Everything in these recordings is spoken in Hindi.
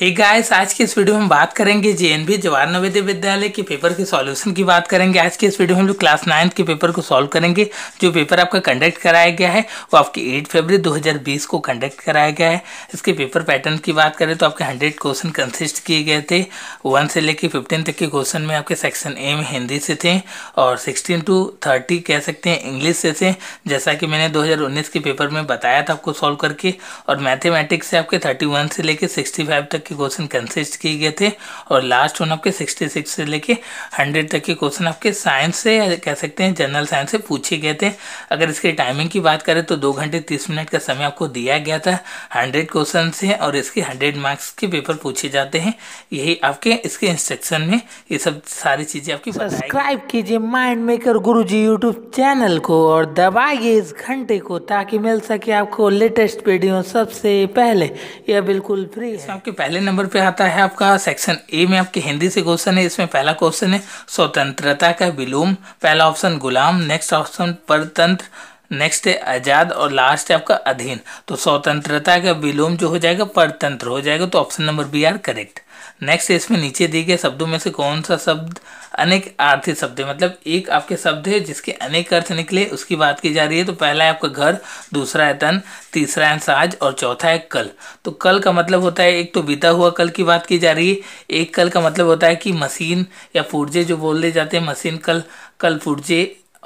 हे hey गाइस आज की इस वीडियो में हम बात करेंगे जेएनबी जवाहर नवोदय विद्यालय के पेपर के सॉल्यूशन की बात करेंगे आज के इस वीडियो में हम लोग क्लास नाइन्थ के पेपर को सॉल्व करेंगे जो पेपर आपका कंडक्ट कराया गया है वो आपके 8 फरवरी 2020 को कंडक्ट कराया गया है इसके पेपर पैटर्न की बात करें तो आपके हंड्रेड क्वेश्चन कंसिस्ट किए गए थे वन से लेकर फिफ्टीन तक के क्वेश्चन में आपके सेक्शन ए में हिंदी से थे और सिक्सटीन टू थर्टी कह सकते हैं इंग्लिश से थे जैसा कि मैंने दो के पेपर में बताया था आपको सॉल्व करके और मैथेमेटिक्स से आपके थर्टी से लेकर सिक्सटी तक के क्वेश्चन कंसिस्ट किए गए थे और लास्ट वन आपके 66 से लेके 100 तक के क्वेश्चन आपके साइंस से कह सकते हैं जनरल साइंस से पूछे गए थे अगर इसके टाइमिंग की बात करें तो दो घंटे तीस मिनट का समय आपको दिया गया था हंड्रेड क्वेश्चन से और इसके हंड्रेड मार्क्स के पेपर पूछे जाते हैं यही आपके इसके इंस्ट्रक्शन में ये सब सारी चीज़ें आपकी सब्सक्राइब कीजिए माइंड मेकर गुरु जी यूट्यूब चैनल को और दबाइए इस घंटे को ताकि मिल सके आपको लेटेस्ट वीडियो सबसे पहले यह बिल्कुल फ्री है आपके पहले पहले नंबर पे आता है आपका सेक्शन ए में आपके हिंदी से क्वेश्चन है इसमें पहला क्वेश्चन है स्वतंत्रता का विलोम पहला ऑप्शन गुलाम नेक्स्ट ऑप्शन परतंत्र नेक्स्ट है आज़ाद और लास्ट है आपका अधीन तो स्वतंत्रता का विलोम जो हो जाएगा परतंत्र हो जाएगा तो option number B are correct next इसमें नीचे दिए गए शब्दों में से कौन सा शब्द अनेक आर्थिक शब्द है मतलब एक आपके शब्द है जिसके अनेक अर्थ निकले उसकी बात की जा रही है तो पहला है आपका घर दूसरा है तन तीसरा है साज और चौथा है कल तो कल का मतलब होता है एक तो बीता हुआ कल की बात की जा रही है एक कल का मतलब होता है कि मशीन या पुर्जे जो बोले जाते हैं मशीन कल कल पुर्जे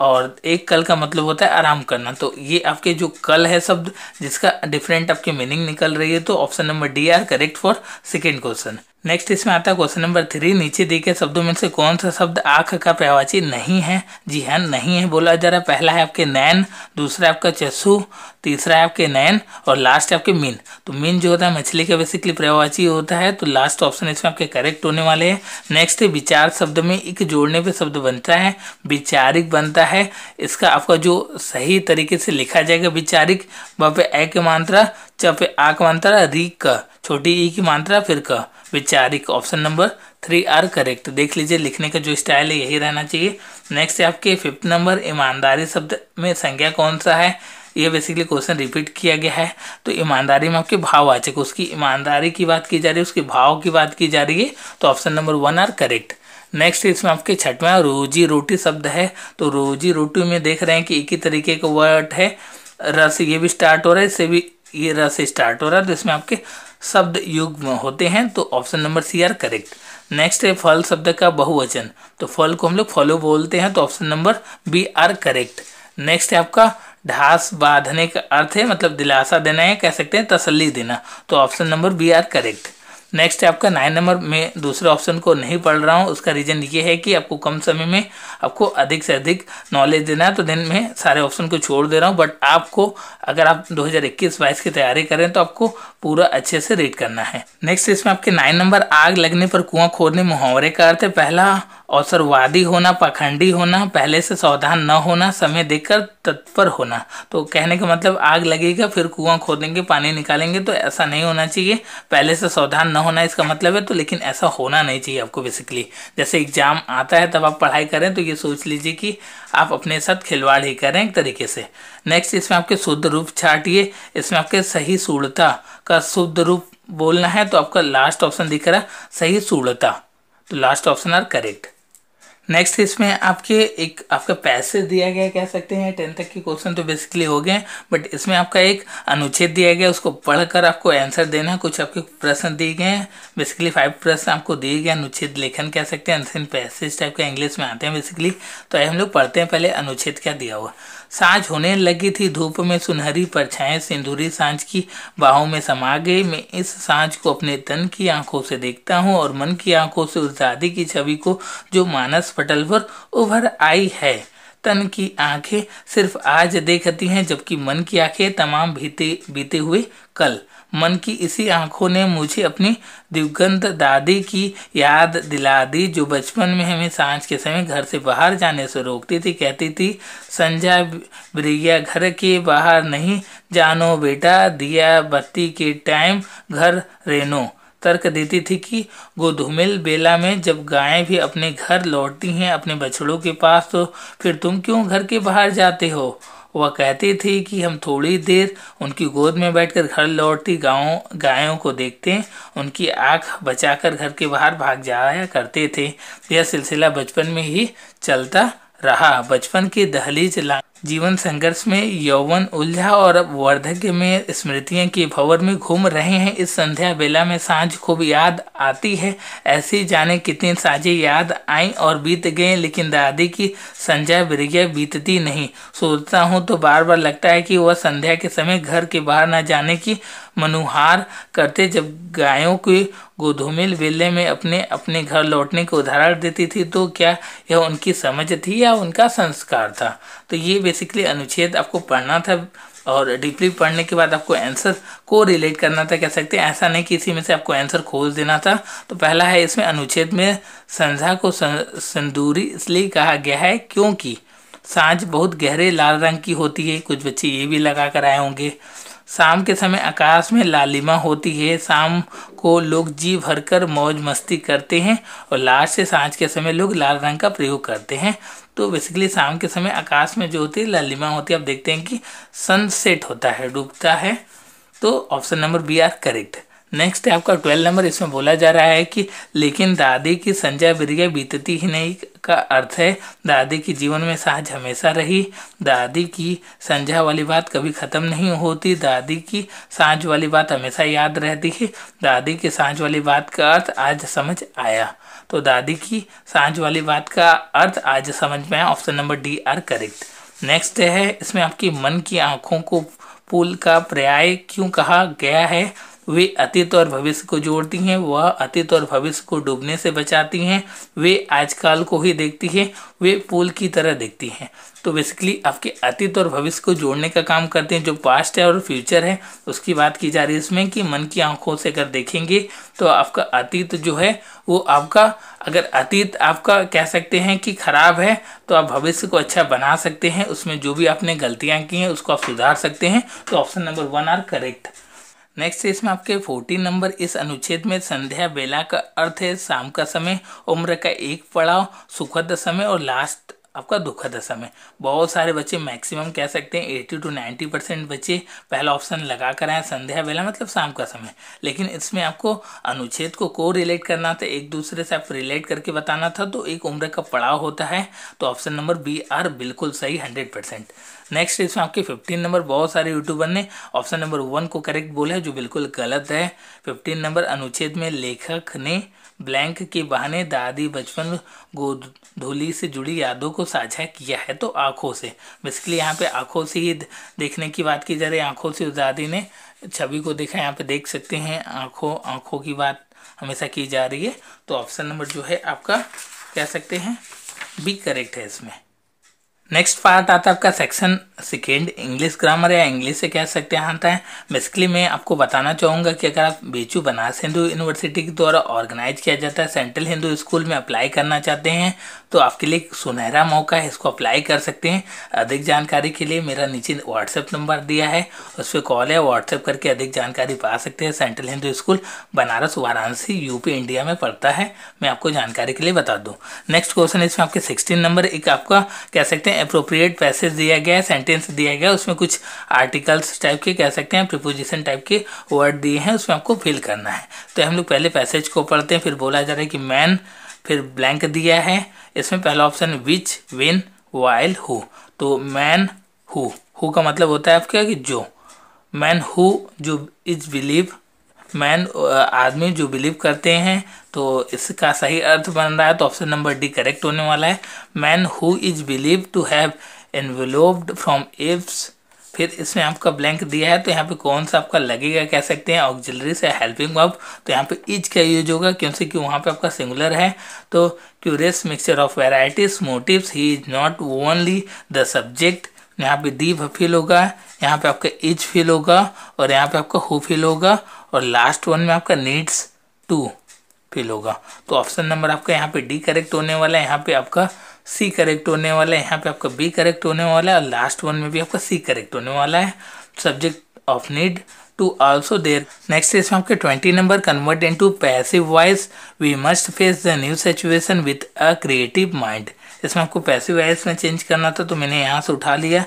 और एक कल का मतलब होता है आराम करना तो ये आपके जो कल है शब्द जिसका डिफरेंट आपके मीनिंग निकल रही है तो option number D are correct for second question next इसमें आता है क्वेश्चन नंबर थ्री नीचे दिए गए शब्दों में से कौन सा शब्द आंख का पर्यावाची नहीं है जी हाँ नहीं है बोला जा रहा है पहला है आपके नैन दूसरा है आपका चस्सू तीसरा है आपके नैन और लास्ट है आपके मीन तो मीन जो होता है मछली का बेसिकली पर्यावाची होता है तो लास्ट ऑप्शन इसमें आपके करेक्ट होने वाले हैं नेक्स्ट है विचार शब्द में एक जोड़ने पर शब्द बनता है विचारिक बनता है इसका आपका जो सही तरीके से लिखा जाएगा विचारिक वहाँ पे ए के मात्रा चप आ का मात्रा री क छोटी ई की मात्रा फिर क विचारिक option number three are correct देख लीजिए लिखने का जो स्टाइल है यही रहना चाहिए नेक्स्ट है आपके फिफ्थ नंबर ईमानदारी शब्द में संज्ञा कौन सा है ये बेसिकली क्वेश्चन रिपीट किया गया है तो ईमानदारी में आपके भाव आचक उसकी ईमानदारी की बात की जा रही है उसके भाव की बात की जा रही है तो option number one are correct next इसमें आपके छठवा रोजी रोटी शब्द है तो रोजी रोटी में देख रहे हैं कि एक ही तरीके का वर्ड है रस ये भी स्टार्ट हो रहा है इससे भी ये र से स्टार्ट हो रहा है तो इसमें आपके शब्द युग होते हैं तो option number C are correct next है फल शब्द का बहुवचन तो फल को हम लोग फलो बोलते हैं तो option number B are correct next है आपका ढास बांधने का अर्थ है मतलब दिलासा देना है कह सकते हैं तसल्ली देना तो option number B are correct next है आपका नाइन नंबर में दूसरे ऑप्शन को नहीं पढ़ रहा हूँ उसका रीज़न ये है कि आपको कम समय में आपको अधिक से अधिक नॉलेज देना है तो दिन में सारे ऑप्शन को छोड़ दे रहा हूँ बट आपको अगर आप 2021 हज़ार की तैयारी करें तो आपको पूरा अच्छे से रीड करना है नेक्स्ट इसमें आपके नाइन नंबर आग लगने पर कुआं खोदने मुहावरे का अर्थ है पहला अवसरवादी होना पाखंडी होना पहले से सावधान न होना समय देकर तत्पर होना तो कहने का मतलब आग लगेगा फिर कुआं खोदेंगे पानी निकालेंगे तो ऐसा नहीं होना चाहिए पहले से सावधान न होना इसका मतलब है तो लेकिन ऐसा होना नहीं चाहिए आपको बेसिकली जैसे एग्जाम आता है तब आप पढ़ाई करें तो ये सोच लीजिए कि आप अपने साथ खिलवाड़ ही करें एक तरीके से नेक्स्ट इसमें आपके शुद्ध रूप छाटिए इसमें आपके सही सूढ़ता का शुद्ध रूप बोलना है तो आपका लास्ट ऑप्शन दिख रहा है सही सूढ़ता तो last option are correct next इसमें आपके एक आपका पैसेज दिया गया कह सकते हैं टेंथ तक के क्वेश्चन तो बेसिकली हो गए बट इसमें आपका एक अनुच्छेद दिया गया उसको पढ़कर आपको आंसर देना कुछ आपके प्रश्न दिए गए हैं बेसिकली फाइव प्रश्न आपको दिए गए अनुच्छेद लेखन कह सकते हैं एंसियन पैसेज टाइप के इंग्लिश में आते हैं बेसिकली तो हम लोग पढ़ते हैं पहले अनुच्छेद क्या दिया हुआ सांझ होने लगी थी धूप में सुनहरी परछाएं सिंदूरी सांझ की बाहों में समा गई मैं इस सांझ को अपने तन की आंखों से देखता हूँ और मन की आंखों से उस दादी की छवि को जो मानस पटल पर उभर आई है तन की आंखें सिर्फ आज देखती हैं जबकि मन की आंखें तमाम बीते बीते हुए कल मन की इसी आंखों ने मुझे अपनी दिवगंत दादी की याद दिला दी जो बचपन में हमें सांझ के समय घर से बाहर जाने से रोकती थी कहती थी संजय ब्रिया घर के बाहर नहीं जानो बेटा दिया बत्ती के टाइम घर रेनो तर्क देती थी कि गोधुमिल बेला में जब गायें भी अपने घर लौटती हैं अपने बछड़ों के पास तो फिर तुम क्यों घर के बाहर जाते हो वह कहती थी कि हम थोड़ी देर उनकी गोद में बैठकर घर लौटती गाँव गायों को देखते उनकी आँख बचाकर घर के बाहर भाग जाया करते थे यह सिलसिला बचपन में ही चलता रहा बचपन की दहलीज ला जीवन संघर्ष में यौवन उलझा और वर्धक्य में स्मृतियों के भवर में घूम रहे हैं इस संध्या बेला में सांझ खूब याद आती है ऐसी जाने कितनी साझे याद आई और बीत गए लेकिन दादी की संध्या बिरगिया बीतती नहीं सोचता हूँ तो बार बार लगता है कि वह संध्या के समय घर के बाहर न जाने की मनुहार करते जब गायों की गोधूमिल वेले में अपने अपने घर लौटने को उदाहरण देती थी तो क्या यह उनकी समझ थी या उनका संस्कार था तो ये बेसिकली अनुच्छेद आपको पढ़ना था और डीपली पढ़ने के बाद आपको आंसर को रिलेट करना था कह सकते हैं ऐसा नहीं कि इसी में से आपको आंसर खोज देना था तो पहला है इसमें अनुच्छेद में संझा को संदूरी इसलिए कहा गया है क्योंकि सांझ बहुत गहरे लाल रंग की होती है कुछ बच्चे ये भी लगा कर आए होंगे शाम के समय आकाश में लालिमा होती है शाम को लोग जी भरकर मौज मस्ती करते हैं और लास्ट से सांझ के समय लोग लाल रंग का प्रयोग करते हैं तो बेसिकली शाम के समय आकाश में जो होती है लालिमा होती है आप देखते हैं कि सनसेट होता है डूबता है तो option number B are correct next है आपका ट्वेल्व नंबर इसमें बोला जा रहा है कि लेकिन दादी की संजय बिरिया बीतती ही नहीं का अर्थ है दादी की जीवन में साझ हमेशा रही दादी की संजय वाली बात कभी ख़त्म नहीं होती दादी की साँझ वाली बात हमेशा याद रहती है दादी की साँझ वाली बात का अर्थ आज समझ आया तो दादी की सांझ वाली बात का अर्थ आज समझ में आया option number D are correct next है इसमें आपकी मन की आंखों को पुल का पर्याय क्यों कहा गया है वे अतीत और भविष्य को जोड़ती हैं वह अतीत और भविष्य को डूबने से बचाती हैं वे आजकल को ही देखती हैं वे पुल की तरह देखती हैं तो बेसिकली आपके अतीत और भविष्य को जोड़ने का काम करते हैं जो पास्ट है और फ्यूचर है उसकी बात की जा रही है इसमें कि मन की आंखों से अगर देखेंगे तो आपका अतीत जो है वो आपका अगर अतीत आपका कह सकते हैं कि खराब है तो आप भविष्य को अच्छा बना सकते हैं उसमें जो भी आपने गलतियाँ की हैं उसको आप सुधार सकते हैं तो option number one are correct next इसमें आपके फोर्टीन नंबर इस अनुच्छेद में संध्या बेला का अर्थ है शाम का समय उम्र का एक पड़ाव सुखद समय और लास्ट आपका दुखद है समय बहुत सारे बच्चे मैक्सिमम कह सकते हैं एट्टी टू नाइन्टी परसेंट बच्चे पहला ऑप्शन लगा कर आए संध्या वेला मतलब शाम का समय लेकिन इसमें आपको अनुच्छेद को को रिलेट करना था एक दूसरे से आप रिलेट करके बताना था तो एक उम्र का पड़ाव होता है तो ऑप्शन नंबर बी आर बिल्कुल सही हंड्रेड परसेंट नेक्स्ट इसमें आपके फिफ्टीन नंबर बहुत सारे यूट्यूबर ने ऑप्शन नंबर वन को करेक्ट बोला है जो बिल्कुल गलत है फिफ्टीन नंबर अनुच्छेद में लेखक ने ब्लैंक के बहाने दादी बचपन गोद धोली से जुड़ी यादों को साझा किया है तो आँखों से बेसिकली यहाँ पे आँखों से ही देखने की बात की जा रही है आँखों से उस दादी ने छवि को देखा यहाँ पे देख सकते हैं आँखों आँखों की बात हमेशा की जा रही है तो ऑप्शन नंबर जो है आपका कह सकते हैं बी करेक्ट है इसमें नेक्स्ट पार्ट आता है आपका सेक्शन सेकेंड इंग्लिश ग्रामर या इंग्लिश से कह सकते हैं आता है बेसिकली मैं आपको बताना चाहूँगा कि अगर आप बीचू बनारस हिंदू यूनिवर्सिटी के द्वारा ऑर्गेनाइज किया जाता है सेंट्रल हिंदू स्कूल में अप्लाई करना चाहते हैं तो आपके लिए सुनहरा मौका है इसको अप्लाई कर सकते हैं अधिक जानकारी के लिए मेरा नीचे व्हाट्सएप नंबर दिया है उस पर कॉल है व्हाट्सएप करके अधिक जानकारी पा सकते हैं central Hindu school Banaras Varanasi UP India में पढ़ता है मैं आपको जानकारी के लिए बता दूँ नेक्स्ट क्वेश्चन इसमें आपके सिक्सटीन नंबर एक आपका कह सकते हैं अप्रोप्रिएट पैसेज दिया गया है सेंटेंस दिया गया उसमें कुछ आर्टिकल्स टाइप के कह सकते हैं प्रिपोजिशन टाइप के वर्ड दिए हैं उसमें आपको फिल करना है तो हम लोग पहले पैसेज को पढ़ते हैं फिर बोला जा रहा है कि मैन फिर ब्लैंक दिया है इसमें पहला option which when while who तो मैन हु हु का मतलब होता है आपका कि जो मैन हु जो इज बिलीव मैन आदमी जो बिलीव करते हैं तो इसका सही अर्थ बन रहा है तो ऑप्शन नंबर डी करेक्ट होने वाला है man who is believe to have evolved from apes फिर इसमें आपका ब्लैंक दिया है तो यहाँ पे कौन सा आपका लगेगा कह सकते हैं ऑक्जिलरी से हेल्पिंग वर्ब तो यहाँ पे इज का यूज होगा क्योंकि कि वहाँ पे आपका सिंगुलर है तो curious mixture of varieties motives he is not only the subject यहाँ पे दी फील होगा यहाँ पे आपका इज फील होगा और यहाँ पे आपका हु फील होगा और लास्ट वन में आपका नीड्स टू फील होगा तो ऑप्शन नंबर आपका यहाँ पे डी करेक्ट होने वाला है यहाँ पे आपका सी करेक्ट होने वाला है यहाँ पे आपका बी करेक्ट होने वाला है और लास्ट वन में भी आपका सी करेक्ट होने वाला है subject of need to also there next इसमें आपके twenty number convert into passive voice we must face the new situation with a creative mind इसमें आपको पैसिव वॉइस में चेंज करना था तो मैंने यहाँ से उठा लिया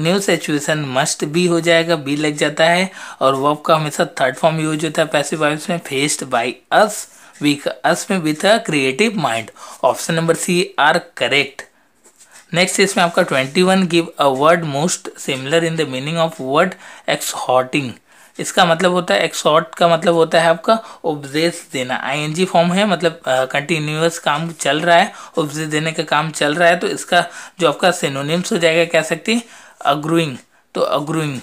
न्यू सिचुएशन मस्ट बी हो जाएगा बी लग जाता है और वर्ब का हमेशा थर्ड फॉर्म यूज होता है पैसिव वॉइस में फेस्ड बाई अस us में with a creative mind. Option number C are correct. Next इसमें आपका twenty one give a word most similar in the meaning of word exhausting इसका मतलब होता है एक्सॉर्ट का मतलब होता है आपका उपदेश देना आईएनजी फॉर्म है मतलब कंटिन्यूस काम चल रहा है उपदेश देने का काम चल रहा है तो इसका जो आपका सिनोनिम्स हो जाएगा कह सकती हैं अग्रुइंग तो gruelling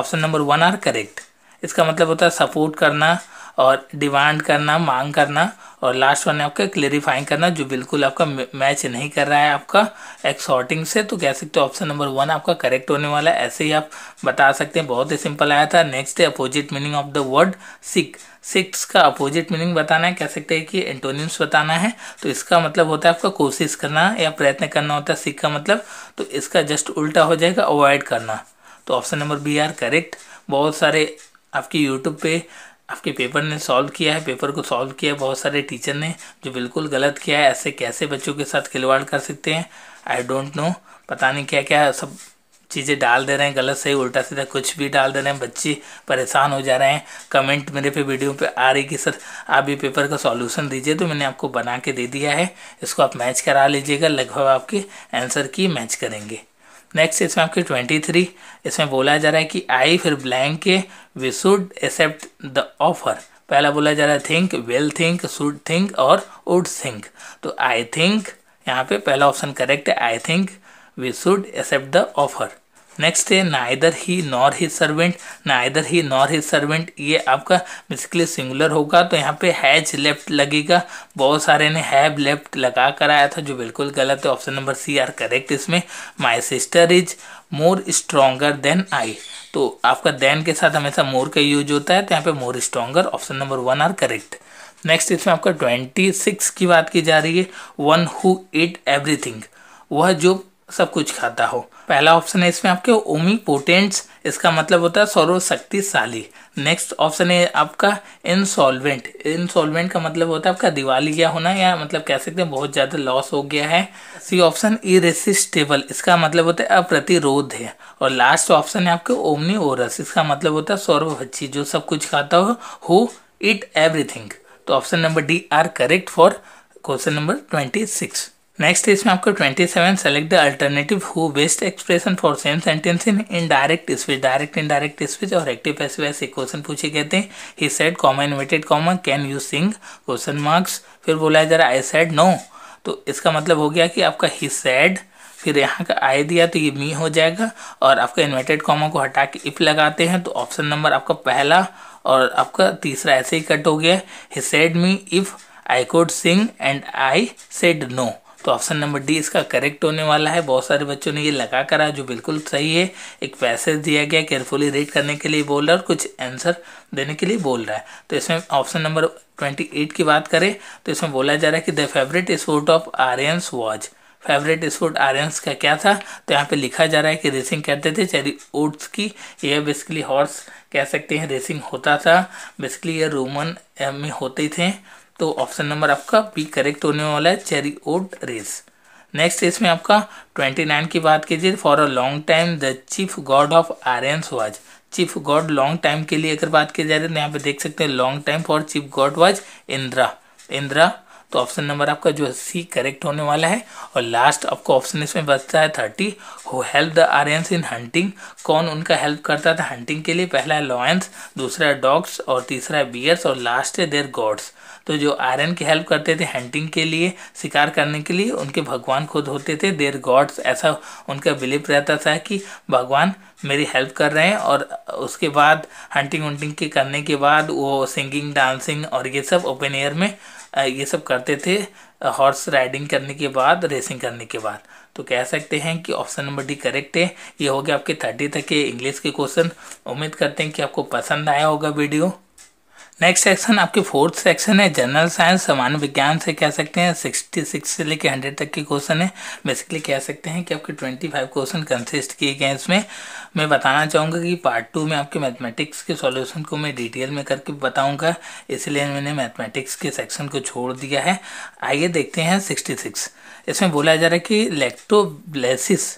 option number one are correct इसका मतलब होता है सपोर्ट करना और डिमांड करना मांग करना और लास्ट वन है आपका क्लेरिफाइंग करना जो बिल्कुल आपका मैच नहीं कर रहा है आपका एक्सॉर्टिंग से तो कह सकते हो ऑप्शन नंबर वन आपका करेक्ट होने वाला है ऐसे ही आप बता सकते हैं बहुत ही सिंपल आया था नेक्स्ट है opposite meaning of the word sick six का अपोजिट मीनिंग बताना है कह सकते हैं कि एंटोनियम्स बताना है तो इसका मतलब होता है आपका कोशिश करना या प्रयत्न करना होता है सिक का मतलब तो इसका जस्ट उल्टा हो जाएगा अवॉइड करना तो option number B are correct बहुत सारे आपकी यूट्यूब पे आपके पेपर ने सॉल्व किया है पेपर को सॉल्व किया है बहुत सारे टीचर ने जो बिल्कुल गलत किया है ऐसे कैसे बच्चों के साथ खिलवाड़ कर सकते हैं आई डोंट नो पता नहीं क्या क्या सब चीज़ें डाल दे रहे हैं गलत सही उल्टा सीधा कुछ भी डाल दे रहे हैं बच्चे परेशान हो जा रहे हैं कमेंट मेरे पे वीडियो पे आ रही कि सर आप भी पेपर का सॉल्यूशन दीजिए तो मैंने आपको बना के दे दिया है इसको आप मैच करा लीजिएगा लगभग आपके आंसर की मैच करेंगे नेक्स्ट इसमें आपके ट्वेंटी थ्री इसमें बोला जा रहा है कि आई फिर ब्लैंक के we should accept the offer पहला बोला जा रहा है think will think should think और वुड थिंक तो आई थिंक यहाँ पे पहला ऑप्शन करेक्ट है I think we should accept the offer next है neither he nor he servant neither he nor he servant ये आपका बेसिकली सिंगुलर होगा तो यहाँ पे हैज लेफ्ट लगेगा बहुत सारे ने हैव लेफ्ट लगा कर आया था जो बिल्कुल गलत है option number C are correct इसमें my sister is more stronger than I तो आपका देन के साथ हमेशा मोर का यूज होता है तो यहाँ पे more stronger option number one are correct next इसमें आपका ट्वेंटी सिक्स की बात की जा रही है वन हु एट एवरीथिंग वह जो सब कुछ खाता हो पहला ऑप्शन है इसमें आपके ओमी पोटेंट्स इसका मतलब होता है सर्वशक्तिशाली नेक्स्ट ऑप्शन है आपका इनसॉल्वेंट इनसॉल्वेंट का मतलब होता है आपका दिवाली क्या होना या मतलब कह सकते हैं बहुत ज़्यादा लॉस हो गया है सी ऑप्शन इरेसिस्टेबल इसका मतलब होता है अप्रतिरोध है और लास्ट ऑप्शन है आपके ओमनी ओरस इसका मतलब होता है सौरभक्षी जो सब कुछ खाता हो हु इट एवरीथिंग तो option number D are correct for question number twenty six next इसमें आपको 27 seven select the alternative who best expression for same sentence in indirect speech direct indirect speech और एक्टिव पैसिव ऐसे क्वेश्चन पूछे गए थे he said comma inverted comma can you sing question marks फिर बोला जरा आई सेड नो तो इसका मतलब हो गया कि आपका ही सेड फिर यहाँ का आई दिया तो ये मी हो जाएगा और आपका इन्वर्टेड कॉमा को हटा के इफ लगाते हैं तो ऑप्शन नंबर आपका पहला और आपका तीसरा ऐसे ही कट हो गया he said me if I could sing and I said no तो ऑप्शन नंबर डी इसका करेक्ट होने वाला है बहुत सारे बच्चों ने ये लगा करा जो बिल्कुल सही है एक पैसेज दिया गया केयरफुली रीड करने के लिए बोल रहा है और कुछ आंसर देने के लिए बोल रहा है तो इसमें ऑप्शन नंबर ट्वेंटी एट की बात करें तो इसमें बोला जा रहा है कि the favourite sport of Aryans was favourite sport Aryans का क्या था तो यहाँ पे लिखा जा रहा है कि रेसिंग कहते थे चेरी ओट्स की यह बेसिकली हॉर्स कह सकते हैं रेसिंग होता था बेसिकली यह रोमन में होते थे तो ऑप्शन नंबर आपका बी करेक्ट होने वाला है चेरी ओड रेस नेक्स्ट इसमें आपका ट्वेंटी नाइन की बात कीजिए for a long time the chief god of Aryans was chief god long time के लिए अगर बात की जा रही है तो यहाँ पे देख सकते हैं long time for chief god was Indra Indra तो ऑप्शन नंबर आपका जो है सी करेक्ट होने वाला है और लास्ट आपको ऑप्शन इसमें बचता है thirty who help the Aryans in hunting कौन उनका हेल्प करता था हंटिंग के लिए पहला है लॉयंस दूसरा है डॉग्स और तीसरा है बियर्स और लास्ट है देयर गॉड्स तो जो आयरन की हेल्प करते थे हंटिंग के लिए शिकार करने के लिए उनके भगवान खुद होते थे देर गॉड्स ऐसा उनका बिलीव रहता था कि भगवान मेरी हेल्प कर रहे हैं और उसके बाद हंटिंग वंटिंग के करने के बाद वो सिंगिंग डांसिंग और ये सब ओपन एयर में ये सब करते थे हॉर्स राइडिंग करने के बाद रेसिंग करने के बाद तो कह सकते हैं कि ऑप्शन नंबर डी करेक्ट है ये हो गया आपके थर्टी तक के इंग्लिश के क्वेश्चन उम्मीद करते हैं कि आपको पसंद आया होगा वीडियो नेक्स्ट सेक्शन आपके फोर्थ सेक्शन है जनरल साइंस सामान्य विज्ञान से कह सकते हैं सिक्सटी सिक्स से लेकर हंड्रेड तक के क्वेश्चन है बेसिकली कह सकते हैं कि आपके ट्वेंटी फाइव क्वेश्चन कंसिस्ट किए गए हैं इसमें मैं बताना चाहूँगा कि पार्ट टू में आपके मैथमेटिक्स के सॉल्यूशन को मैं डिटेल में करके बताऊँगा इसलिए मैंने मैथमेटिक्स के सेक्शन को छोड़ दिया है आइए देखते हैं सिक्सटी सिक्स इसमें बोला जा रहा है कि लेक्टोब्लेसिस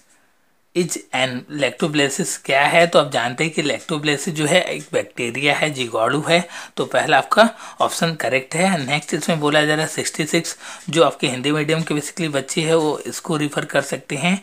इज एन लेक्टोब्लेसिस क्या है तो आप जानते हैं कि लेक्टोब्लेसिस जो है एक बैक्टीरिया है जिगाड़ू है तो पहला आपका ऑप्शन करेक्ट है नेक्स्ट इसमें बोला जा रहा है सिक्सटी सिक्स जो आपके हिंदी मीडियम के बेसिकली बच्चे हैं वो इसको रिफ़र कर सकते हैं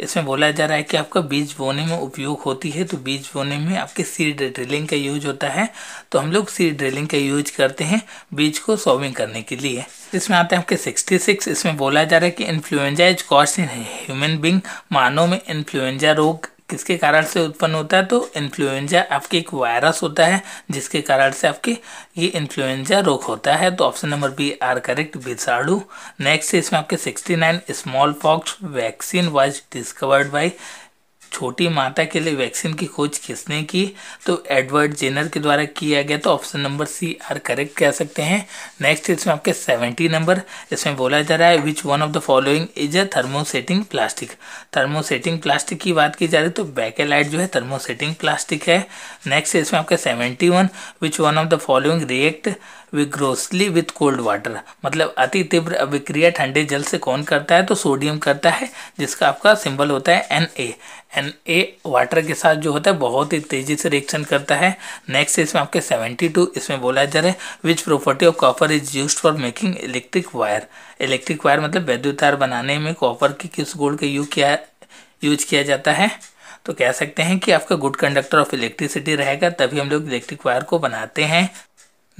इसमें बोला जा रहा है कि आपका बीज बोने में उपयोग होती है तो बीज बोने में आपके सीड ड्रिलिंग का यूज होता है तो हम लोग सीड ड्रिलिंग का यूज करते हैं बीज को सॉविंग करने के लिए जिसमें आते हैं आपके 66 इसमें बोला जा रहा है कि influenza is caused in human being मानव में इन्फ्लुएंजा रोग किसके कारण से उत्पन्न होता है तो इन्फ्लुएंजा आपके एक वायरस होता है जिसके कारण से आपके ये इन्फ्लुएंजा रोग होता है तो option number B are correct विषाणु नेक्स्ट इसमें आपके 69 smallpox vaccine was discovered by छोटी माता के लिए वैक्सीन की खोज किसने की तो एडवर्ड जेनर के द्वारा किया गया तो option number C are correct कह सकते हैं नेक्स्ट इसमें आपके सेवेंटी नंबर इसमें बोला जा रहा है which one of the following is a thermosetting plastic thermosetting plastic की बात की जा रही है तो बैकेलाइट जो है थर्मोसेटिंग प्लास्टिक है नेक्स्ट इसमें आपके seventy one which one of the following react vigorously with cold water मतलब अति तीव्र अभिक्रिया ठंडे जल से कौन करता है तो सोडियम करता है जिसका आपका सिंबल होता है N A N A water के साथ जो होता है बहुत ही तेजी से रिएक्शन करता है नेक्स्ट इसमें आपके 72 इसमें बोला जा रहा है which property of copper is use for making electric wire electric wire मतलब वैद्युत तार बनाने में कॉपर की किस गोल्ड का यूज किया यूज किया जाता है तो कह सकते हैं कि आपका गुड कंडक्टर ऑफ इलेक्ट्रिसिटी रहेगा तभी हम लोग इलेक्ट्रिक वायर को बनाते हैं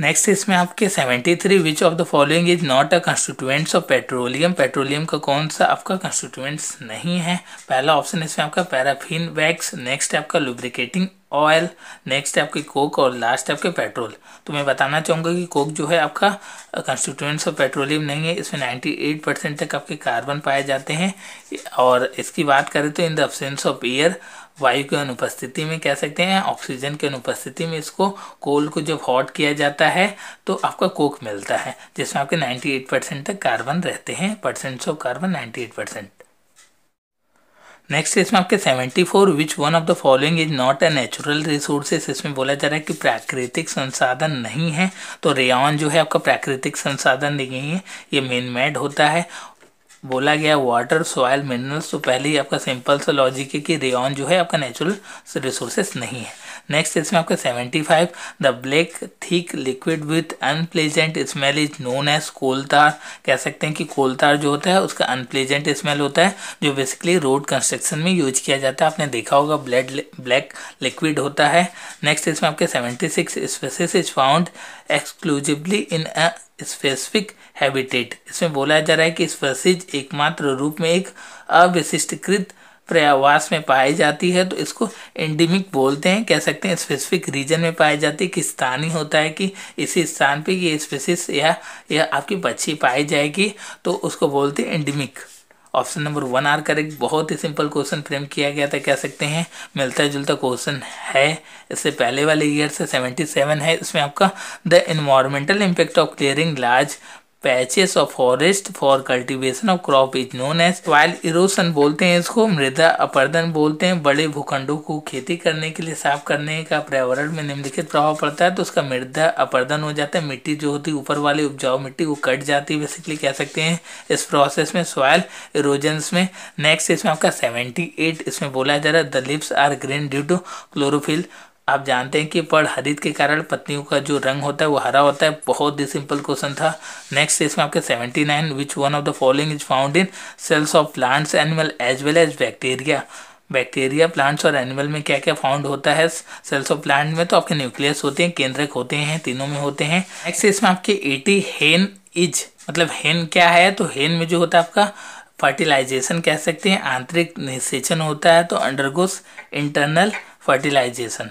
नेक्स्ट इसमें आपके 73 three which of the following is not a constituents of petroleum petroleum का कौन सा आपका कंस्टिट्यूएंट्स नहीं है पहला ऑप्शन इसमें आपका पैराफिन वैक्स नेक्स्ट आपका लुब्रिकेटिंग ऑयल नेक्स्ट आपकी कोक और लास्ट आपके पेट्रोल तो मैं बताना चाहूँगा कि कोक जो है आपका कंस्टिट्यूएंट्स ऑफ पेट्रोलियम नहीं है इसमें एट परसेंट तक आपके कार्बन पाए जाते हैं और इसकी बात करें तो in the absence of air वायु की अनुपस्थिति में कह सकते हैं ऑक्सीजन की अनुपस्थिति में इसको कोल को जब हॉट किया जाता है तो आपका कोक मिलता है जिसमें आपके 98 परसेंट तक कार्बन रहते हैं percents of carbon 98 percent next इसमें आपके 74 four which one of the following is not a natural resources इसमें बोला जा रहा है कि प्राकृतिक संसाधन नहीं है तो रेयन जो है आपका प्राकृतिक संसाधन नहीं है ये मेन मेड होता है बोला गया वाटर सॉयल मिनरल्स तो पहले ही आपका सिंपल सा लॉजिक है कि रेन जो है आपका नेचुरल रिसोर्सेस नहीं है नेक्स्ट इसमें आपका 75 the black thick liquid with unpleasant smell is known as coal tar कह सकते हैं कि कोलतार जो होता है उसका अनप्लेजेंट स्मेल होता है जो बेसिकली रोड कंस्ट्रक्शन में यूज किया जाता है आपने देखा होगा ब्लैड ब्लैक लिक्विड होता है नेक्स्ट इसमें आपके 76 species is found exclusively in specific habitat इसमें बोला जा रहा है कि स्पर्शिज एकमात्र रूप में एक अविशिष्टकृत प्रयावास में पाई जाती है तो इसको एंडेमिक बोलते हैं कह सकते हैं स्पेसिफिक रीजन में पाई जाती है कि स्थान ही होता है कि इसी स्थान पे ये स्पेसिस या यह आपकी पक्षी पाई जाएगी तो उसको बोलते हैं endemic option number one are correct बहुत ही सिंपल क्वेश्चन फ्रेम किया गया था कह सकते हैं मिलता जुलता क्वेश्चन है इससे पहले वाले ईयर से सेवेंटी सेवन है इसमें आपका the environmental impact of clearing large patches of forest for cultivation of crop is known as while erosion बोलते हैं इसको मृदा अपर्दन बोलते हैं बड़े भूखंडों को खेती करने के लिए साफ करने का पर्यावरण में निम्नलिखित प्रभाव पड़ता है तो उसका मृदा अपर्दन हो जाता है मिट्टी जो होती है ऊपर वाली उपजाऊ मिट्टी वो कट जाती है बेसिकली कह सकते हैं इस प्रोसेस में सॉयल इरोजन में नेक्स्ट इसमें आपका सेवेंटी एट इसमें बोला जा रहा है the leaves are green due to chlorophyll आप जानते हैं कि पढ़ हरित के कारण पत्नियों का जो रंग होता है वो हरा होता है बहुत ही सिंपल क्वेश्चन था नेक्स्ट इसमें आपके seventy nine which one of the following is found in cells of plants animal as well as bacteria bacteria plants और एनिमल में क्या क्या फाउंड होता है सेल्स ऑफ प्लांट में तो आपके न्यूक्लियस होते हैं केंद्रक होते हैं तीनों में होते हैं नेक्स्ट इसमें आपके एटी हेन इज मतलब हेन क्या है तो हेन में जो होता है आपका फर्टिलाइजेशन कह सकते हैं आंतरिक निषेचन होता है तो अंडरगोस इंटरनल फर्टिलाइजेशन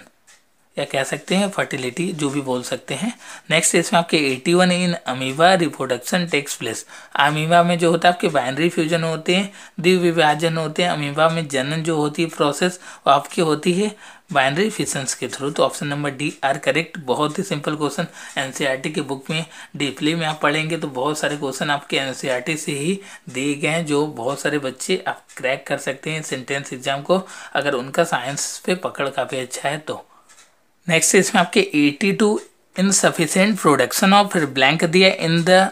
या कह सकते हैं फर्टिलिटी जो भी बोल सकते हैं नेक्स्ट इसमें आपके 81 in amoeba reproduction takes place amoeba में जो होता है आपके बाइनरी फ्यूजन होते हैं द्विविभाजन होते हैं अमीबा में जनन जो होती है प्रोसेस वो आपकी होती है बाइनरी फिशंस के थ्रू तो option number D are correct बहुत ही सिंपल क्वेश्चन एन की बुक में डीपली में आप पढ़ेंगे तो बहुत सारे क्वेश्चन आपके एन e से ही दिए गए हैं जो बहुत सारे बच्चे आप क्रैक कर सकते हैं सेंटेंस एग्जाम को अगर उनका साइंस पे पकड़ काफ़ी अच्छा है तो नेक्स्ट इसमें आपके 82 इनसफिशियंट प्रोडक्शन ऑफ ब्लैंक दिया in the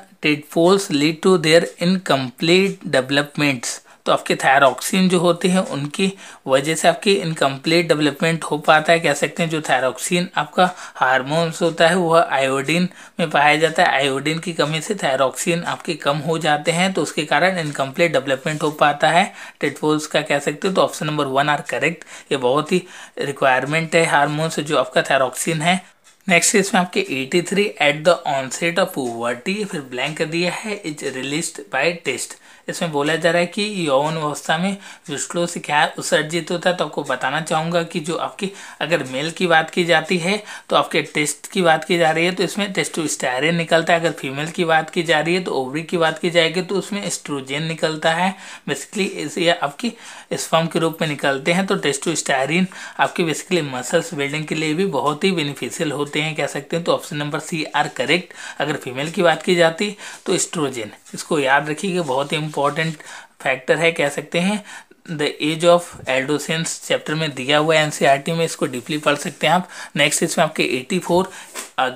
foals lead to their incomplete developments तो आपके थायरॉक्सिन जो होते हैं उनकी वजह से आपकी इनकम्प्लीट डेवलपमेंट हो पाता है कह सकते हैं जो थायरॉक्सिन आपका हारमोन्स होता है वह आयोडीन में पाया जाता है आयोडीन की कमी से थायरॉक्सिन आपके कम हो जाते हैं तो उसके कारण इनकम्प्लीट डेवलपमेंट हो पाता है टिटफोल्स का कह सकते हैं तो option number one are correct ये बहुत ही रिक्वायरमेंट है हारमोन्स जो आपका थायरॉक्सिन है नेक्स्ट इसमें आपके 83 at the onset of puberty फिर ब्लैंक दिया है इज रिलीज बाय टेस्ट इसमें बोला जा रहा है कि यौन अवस्था में विश्लों से क्या उत्सर्जित होता है तो आपको बताना चाहूँगा कि जो आपकी अगर मेल की बात की जाती है तो आपके टेस्ट की बात की जा रही है तो इसमें टेस्टोस्टेरिन निकलता है अगर फीमेल की बात की जा रही है तो ओवरी की बात की जाएगी तो उसमें एस्ट्रोजेन निकलता है बेसिकली ये आपकी स्पर्म के रूप में निकलते हैं तो टेस्टोस्टेरिन आपके बेसिकली मसल्स बिल्डिंग के लिए भी बहुत ही बेनिफिशियल होते हैं कह सकते हैं तो option number C are correct अगर फीमेल की बात की जाती तो एस्ट्रोजेन इसको याद रखिएगा बहुत ही इंपॉर्टेंट फैक्टर है कह सकते हैं the age of adolescence chapter में दिया हुआ है एनसीईआरटी में इसको डीपली पढ़ सकते हैं आप नेक्स्ट इसमें आपके 84 four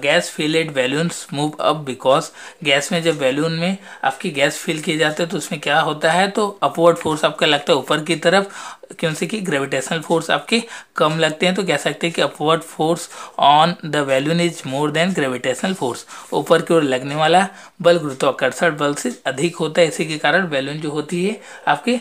gas filled balloons move up because gas में जब बैलून में आपकी गैस फिल किए जाते हैं तो उसमें क्या होता है तो अपवर्ड फोर्स आपका लगता है ऊपर की तरफ क्योंकि कि ग्रेविटेशनल फोर्स आपके कम लगते हैं तो कह सकते हैं कि upward force on the balloon is more than gravitational force ऊपर की ओर लगने वाला बल गुरुत्वाकर्षण बल से अधिक होता है इसी के कारण बैलून जो होती है आपके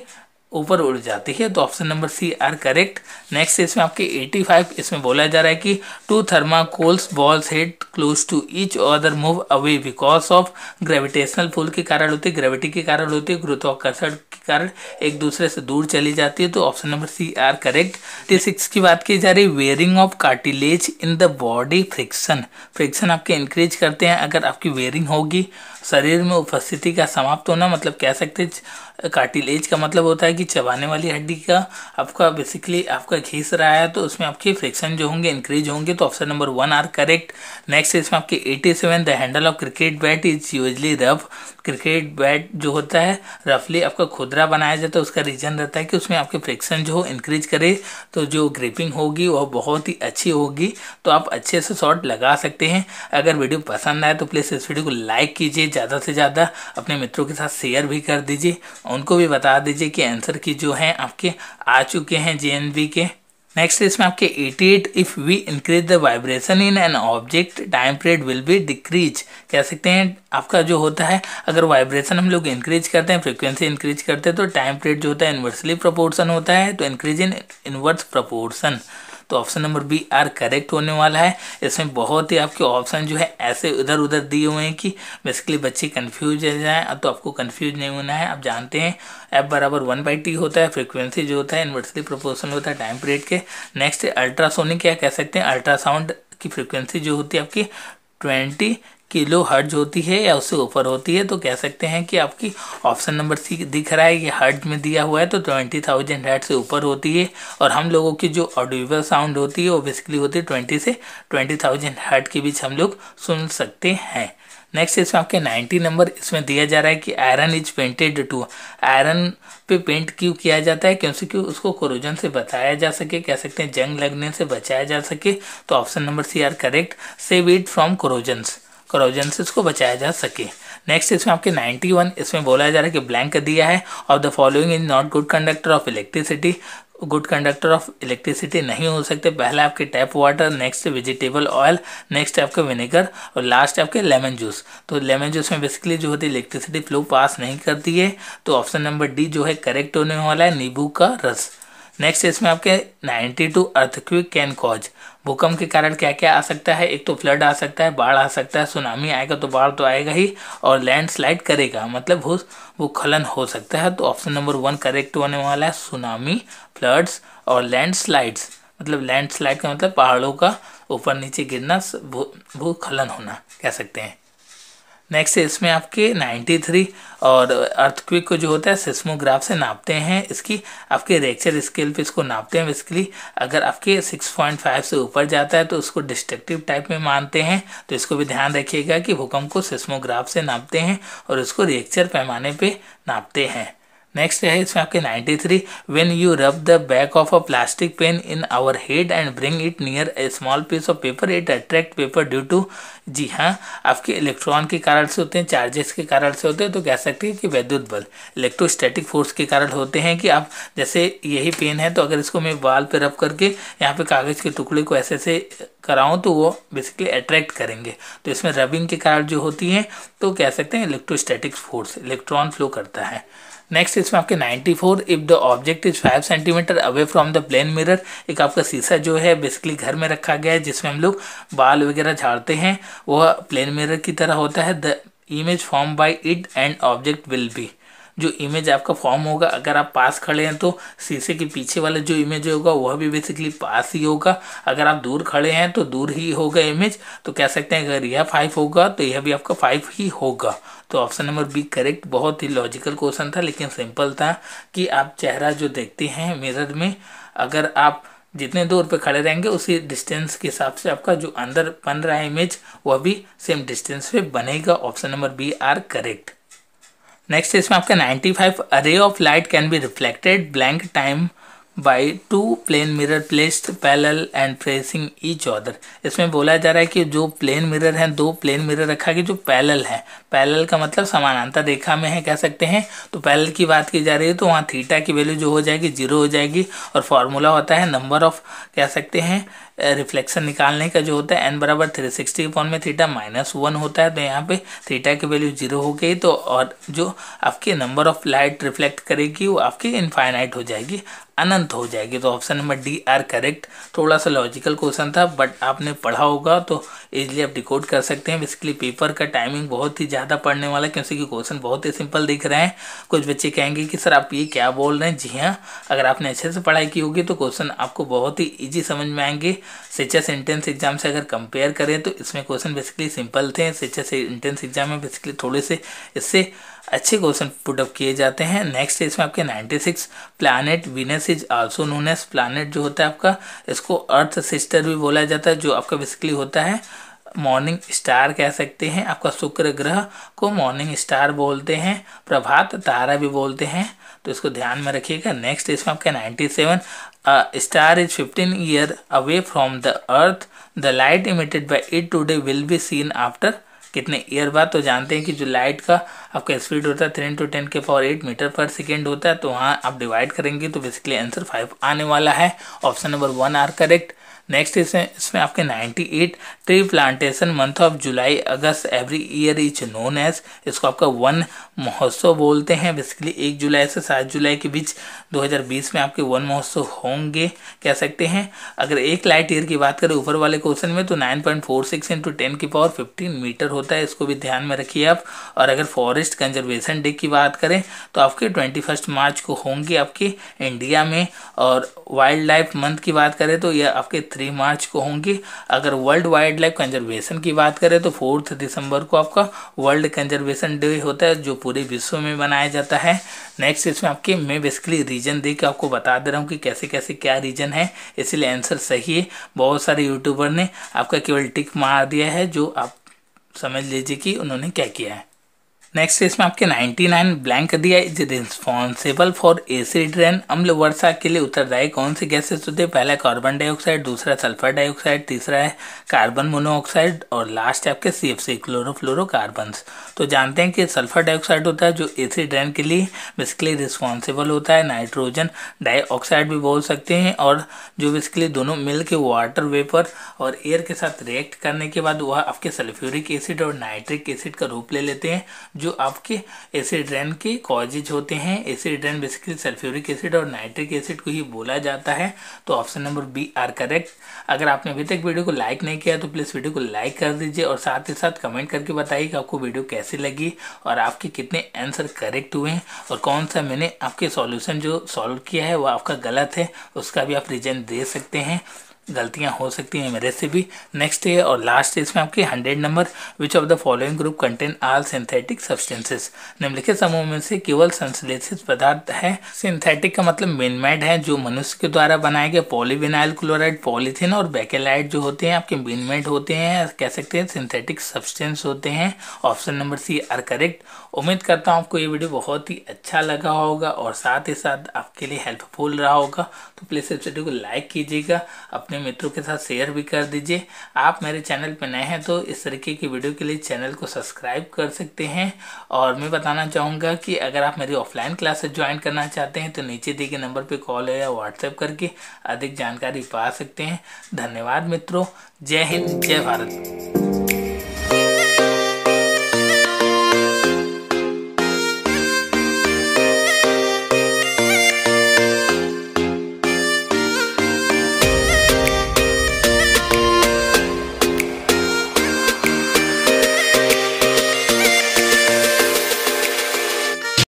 ऊपर उड़ जाती है तो option number C are correct next इसमें आपके 85 इसमें बोला जा रहा है कि two thermocols balls held close to each other move away because of gravitational pull के कारण होती है ग्रेविटी के कारण होती है गुरुत्वाकर्षण के कारण एक दूसरे से दूर चली जाती है तो option number C are correct six की बात की जा रही है wearing of cartilage in the body friction friction आपके इंक्रीज करते हैं अगर आपकी वेयरिंग होगी शरीर में उपस्थिति का समाप्त होना मतलब कह सकते हैं कार्टिलेज का मतलब होता है कि चबाने वाली हड्डी का आपका बेसिकली आपका घिस रहा है तो उसमें आपके फ्रिक्शन जो होंगे इंक्रीज होंगे तो option number one are correct next इसमें आपके eighty seven the handle of cricket bat is usually rough cricket bat जो होता है रफली आपका खुदरा बनाया जाता है उसका रीजन रहता है कि उसमें आपके फ्रिक्शन जो हो इंक्रीज करे तो जो ग्रिपिंग होगी वह बहुत ही अच्छी होगी तो आप अच्छे से शॉट लगा सकते हैं अगर वीडियो पसंद आए तो प्लीज़ इस वीडियो को लाइक कीजिए ज़्यादा से ज़्यादा अपने मित्रों के साथ शेयर भी कर दीजिए उनको भी बता दीजिए कि आंसर की जो है आपके आ चुके हैं जे के नेक्स्ट इसमें आपके 88 if we increase the vibration in an object time period will be decrease कह सकते हैं आपका जो होता है अगर वाइब्रेशन हम लोग इंक्रीज करते हैं फ्रीक्वेंसी इंक्रीज करते हैं तो टाइम पीरियड जो होता है इन्वर्सली प्रोपोर्शन होता है तो इंक्रीज इन इनवर्स प्रोपोर्शन तो option number B are correct होने वाला है इसमें बहुत ही आपके ऑप्शन जो है ऐसे इधर उधर दिए हुए हैं कि बेसिकली बच्चे कन्फ्यूज हो जाए तो आपको कन्फ्यूज नहीं होना है आप जानते हैं एफ बराबर वन बाई टी होता है फ्रिक्वेंसी जो होता है इन्वर्सली प्रोपोर्शनल होता है टाइम पीरियड के नेक्स्ट अल्ट्रासोनिक क्या कह सकते हैं अल्ट्रासाउंड की फ्रिक्वेंसी जो होती है आपकी ट्वेंटी किलो हर्ज होती है या उससे ऊपर होती है तो कह सकते हैं कि आपकी ऑप्शन नंबर सी दिख रहा है कि हर्ज में दिया हुआ है तो ट्वेंटी थाउजेंड हर्ट से ऊपर होती है और हम लोगों की जो ऑडिबल साउंड होती है वो बेसिकली होती है ट्वेंटी से ट्वेंटी थाउजेंड हर्ट के बीच हम लोग सुन सकते हैं नेक्स्ट इसमें आपके नाइन्टी नंबर इसमें दिया जा रहा है कि iron is painted to iron पे पेंट क्यों किया जाता है क्योंकि क्यों उसको क्रोजन से बचाया जा सके कह सकते हैं जंग लगने से बचाया जा सके तो option number C are correct save it from corrosion corrosion से उसको बचाया जा सके नेक्स्ट इसमें आपके 91 इसमें बोला जा रहा है कि ब्लैंक दिया है of the following is not good conductor of electricity good conductor of electricity नहीं हो सकते पहला आपके tap water next vegetable oil next आपके विनेगर और लास्ट आपके लेमन जूस तो लेमन जूस में बेसिकली जो होती है इलेक्ट्रिसिटी फ्लो पास नहीं करती है तो ऑप्शन नंबर डी जो है करेक्ट होने वाला है नींबू का रस नेक्स्ट इसमें आपके 92 टू अर्थक्विक कैन कॉज भूकंप के कारण क्या क्या आ सकता है एक तो फ्लड आ सकता है बाढ़ आ सकता है सुनामी आएगा तो बाढ़ तो आएगा ही और लैंडस्लाइड करेगा मतलब भू भूखलन हो सकता है तो ऑप्शन नंबर वन करेक्ट होने वाला है सुनामी फ्लड्स और लैंडस्लाइड्स मतलब लैंडस्लाइड का मतलब पहाड़ों का ऊपर नीचे गिरना भू भूखलन होना कह सकते हैं नेक्स्ट इसमें आपके 93 और अर्थक्विक को जो होता है सिस्मोग्राफ से नापते हैं इसकी आपके रेक्चर स्केल पे इसको नापते हैं बेसिकली अगर आपके 6.5 से ऊपर जाता है तो उसको डिस्ट्रक्टिव टाइप में मानते हैं तो इसको भी ध्यान रखिएगा कि भूकंप को सिस्मोग्राफ से नापते हैं और उसको रेक्चर पैमाने पर नापते हैं नेक्स्ट है इसमें आपके 93 when you rub the back of a plastic pen in our head and bring it near a small piece of paper it attract paper due to जी हाँ आपके इलेक्ट्रॉन के कारण से होते हैं चार्जेस के कारण से होते हैं तो कह सकते हैं कि वैद्युत बल इलेक्ट्रोस्टैटिक फोर्स के कारण होते हैं कि आप जैसे यही पेन है तो अगर इसको मैं बाल पर रब करके यहाँ पे कागज़ के टुकड़े को ऐसे ऐसे कराऊँ तो वो बेसिकली अट्रैक्ट करेंगे तो इसमें रबिंग के कारण जो होती है तो कह सकते हैं इलेक्ट्रोस्टैटिक फोर्स इलेक्ट्रॉन फ्लो करता है नेक्स्ट इसमें आपके 94 if the object is 5 centimetre away from the plane mirror एक आपका शीशा जो है बेसिकली घर में रखा गया है जिसमें हम लोग बाल वगैरह झाड़ते हैं वह प्लेन मिरर की तरह होता है the image form by it and object will be जो इमेज आपका फॉर्म होगा अगर आप पास खड़े हैं तो शीशे के पीछे वाला जो इमेज होगा वह भी बेसिकली पास ही होगा अगर आप दूर खड़े हैं तो दूर ही होगा इमेज तो कह सकते हैं अगर यह फाइव होगा तो यह भी आपका फाइव ही होगा तो ऑप्शन नंबर बी करेक्ट बहुत ही लॉजिकल क्वेश्चन था लेकिन सिंपल था कि आप चेहरा जो देखते हैं मिरर में अगर आप जितने दूर पे खड़े रहेंगे उसी डिस्टेंस के हिसाब से आपका जो अंदर बन रहा है इमेज वह भी सेम डिस्टेंस पे बनेगा option number B are correct next इसमें आपका 95 a ray of light can be reflected blank time by two plane mirror placed parallel and facing each other इसमें बोला जा रहा है कि जो प्लेन मिरर हैं दो प्लेन मिरर रखा कि जो पैरेलल है पैरेलल का मतलब समानांतर रेखा में है कह सकते हैं तो पैरेलल की बात की जा रही है तो वहाँ थीटा की वैल्यू जो हो जाएगी जीरो हो जाएगी और फॉर्मूला होता है नंबर ऑफ कह सकते हैं रिफ्लेक्शन निकालने का जो होता है एन बराबर थ्री सिक्सटी के फॉर्म में थीटा माइनस वन होता है तो यहाँ पे थीटा की वैल्यू जीरो हो गई तो और जो आपके नंबर ऑफ लाइट रिफ्लेक्ट करेगी वो आपकी इनफाइनाइट हो जाएगी अनंत हो जाएगी तो option number D are correct थोड़ा सा लॉजिकल क्वेश्चन था बट आपने पढ़ा होगा तो इजीली आप डिकोड कर सकते हैं बेसिकली पेपर का टाइमिंग बहुत ही ज़्यादा पढ़ने वाला है क्योंकि क्वेश्चन बहुत ही सिंपल दिख रहे हैं कुछ बच्चे कहेंगे कि सर आप ये क्या बोल रहे हैं जी हाँ अगर आपने अच्छे से पढ़ाई की होगी तो क्वेश्चन आपको बहुत ही ईजी समझ में आएंगे शिक्षा सेंटेंस एग्जाम से अगर कंपेयर करें तो इसमें क्वेश्चन बेसिकली सिंपल थे सिचस इंटेंस एग्जाम में बेसिकली थोड़े से इससे अच्छे क्वेश्चन पुटअप किए जाते हैं नेक्स्ट इसमें आपके 96 planet Venus is also known as planet जो होता है आपका इसको अर्थ सिस्टर भी बोला जाता है जो आपका बेसिकली होता है मॉर्निंग स्टार कह सकते हैं आपका शुक्र ग्रह को मॉर्निंग स्टार बोलते हैं प्रभात तारा भी बोलते हैं तो इसको ध्यान में रखिएगा नेक्स्ट इसमें आपका seven star is fifteen year away from the earth the light emitted by it today will be seen after कितने ईयर बाद तो जानते हैं कि जो लाइट का आपका स्पीड होता है थ्री इंटू टेन के पावर एट मीटर पर सेकेंड होता है तो वहाँ आप डिवाइड करेंगे तो बेसिकली आंसर फाइव आने वाला है option number one are correct next इसमें इसमें आपके 98 tree plantation month of July August every year is known as इसको आपका वन महोत्सव बोलते हैं बेसिकली एक जुलाई से सात जुलाई के बीच 2020 में आपके वन महोत्सव होंगे कह सकते हैं अगर एक लाइट ईयर की बात करें ऊपर वाले क्वेश्चन में तो 9.46 point four six into ten की पावर फिफ्टीन मीटर होता है इसको भी ध्यान में रखिए आप और अगर फॉरेस्ट कंजर्वेशन डे की बात करें तो आपके ट्वेंटी मार्च को होंगे आपके इंडिया में और वाइल्ड लाइफ मंथ की बात करें तो यह आपके थ्री मार्च को होंगी अगर वर्ल्ड वाइल्ड लाइफ कंजर्वेशन की बात करें तो फोर्थ दिसंबर को आपका वर्ल्ड कंजर्वेशन डे होता है जो पूरे विश्व में मनाया जाता है नेक्स्ट इसमें आपके मैं बेसिकली रीजन दे के आपको बता दे रहा हूँ कि कैसे कैसे क्या रीजन है इसलिए आंसर सही है बहुत सारे यूट्यूबर ने आपका केवल टिक मार दिया है जो आप समझ लीजिए कि उन्होंने क्या किया है नेक्स्ट इसमें आपके 99 ब्लैंक दिया is responsible for acid rain अम्ल वर्षा के लिए उत्तरदायी कौन से गैसेस होते हैं पहला कार्बन डाइऑक्साइड दूसरा सल्फर डाइऑक्साइड तीसरा है कार्बन मोनोऑक्साइड और लास्ट है आपके सी एफ सी क्लोरोफ्लोरोबन तो जानते हैं कि सल्फर डाइऑक्साइड होता है जो एसिड रेन के लिए बेसिकली रिस्पॉन्सिबल होता है नाइट्रोजन डाइऑक्साइड भी बोल सकते हैं और जो बेसिकली दोनों मिल के वाटर वेपर और एयर के साथ रिएक्ट करने के बाद वह आपके सल्फ्यूरिक एसिड और नाइट्रिक एसिड का रूप ले लेते हैं जो आपके एसिड रेन के कॉजेज होते हैं acid rain basically sulphuric acid और नाइट्रिक एसिड को ही बोला जाता है तो option number B are correct अगर आपने अभी तक वीडियो को लाइक नहीं किया तो प्लीज़ वीडियो को लाइक कर दीजिए और साथ ही साथ कमेंट करके बताइए कि आपको वीडियो कैसी लगी और आपके कितने आंसर करेक्ट हुए हैं और कौन सा मैंने आपके सॉल्यूशन जो सॉल्व किया है वो आपका गलत है उसका भी आप रीजन दे सकते हैं गलतियां हो सकती हैं मेरे से भी नेक्स्ट है और लास्ट है इसमें आपके hundred number which of the following group contain all synthetic substances निम्नलिखित समूह में से केवल संश्लेषित पदार्थ है सिंथेटिक का मतलब मिनमेड है जो मनुष्य के द्वारा बनाए गए पॉलीविनाइल क्लोराइड पॉलीथिन और बैकेलाइड जो होते हैं आपके मिनमेड होते हैं कह सकते हैं सिंथेटिक सब्सटेंस होते हैं option number C are correct उम्मीद करता हूँ आपको ये वीडियो बहुत ही अच्छा लगा होगा और साथ ही साथ आपके लिए हेल्पफुल रहा होगा तो प्लीज़ इस वीडियो को लाइक कीजिएगा अपने अपने मित्रों के साथ शेयर भी कर दीजिए आप मेरे चैनल पर नए हैं तो इस तरीके की वीडियो के लिए चैनल को सब्सक्राइब कर सकते हैं और मैं बताना चाहूँगा कि अगर आप मेरी ऑफलाइन क्लासेस ज्वाइन करना चाहते हैं तो नीचे दिए गए नंबर पर कॉल या व्हाट्सएप करके अधिक जानकारी पा सकते हैं धन्यवाद मित्रों जय हिंद जय भारत